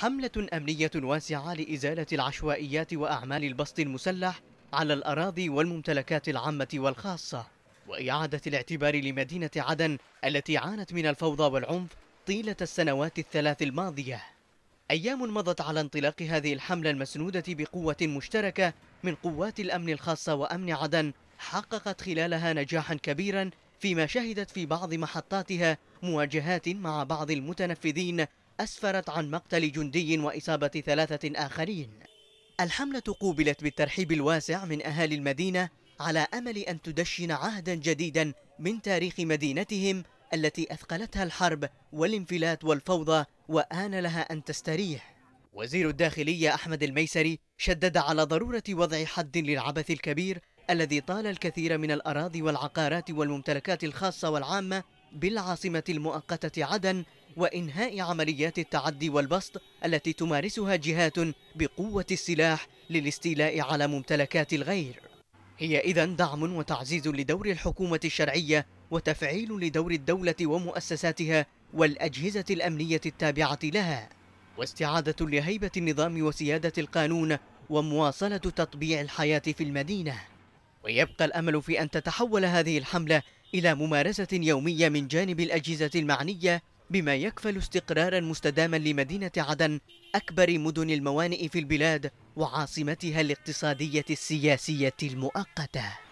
حملة أمنية واسعة لإزالة العشوائيات وأعمال البسط المسلح على الأراضي والممتلكات العامة والخاصة وإعادة الاعتبار لمدينة عدن التي عانت من الفوضى والعنف طيلة السنوات الثلاث الماضية أيام مضت على انطلاق هذه الحملة المسنودة بقوة مشتركة من قوات الأمن الخاصة وأمن عدن حققت خلالها نجاحا كبيرا فيما شهدت في بعض محطاتها مواجهات مع بعض المتنفذين أسفرت عن مقتل جندي وإصابة ثلاثة آخرين الحملة قوبلت بالترحيب الواسع من أهالي المدينة على أمل أن تدشن عهدا جديدا من تاريخ مدينتهم التي أثقلتها الحرب والانفلات والفوضى وآن لها أن تستريح وزير الداخلية أحمد الميسري شدد على ضرورة وضع حد للعبث الكبير الذي طال الكثير من الأراضي والعقارات والممتلكات الخاصة والعامة بالعاصمة المؤقتة عدن وإنهاء عمليات التعدي والبسط التي تمارسها جهات بقوة السلاح للاستيلاء على ممتلكات الغير هي إذا دعم وتعزيز لدور الحكومة الشرعية وتفعيل لدور الدولة ومؤسساتها والأجهزة الأمنية التابعة لها واستعادة لهيبة النظام وسيادة القانون ومواصلة تطبيع الحياة في المدينة ويبقى الأمل في أن تتحول هذه الحملة إلى ممارسة يومية من جانب الأجهزة المعنية بما يكفل استقرارا مستداما لمدينة عدن أكبر مدن الموانئ في البلاد وعاصمتها الاقتصادية السياسية المؤقتة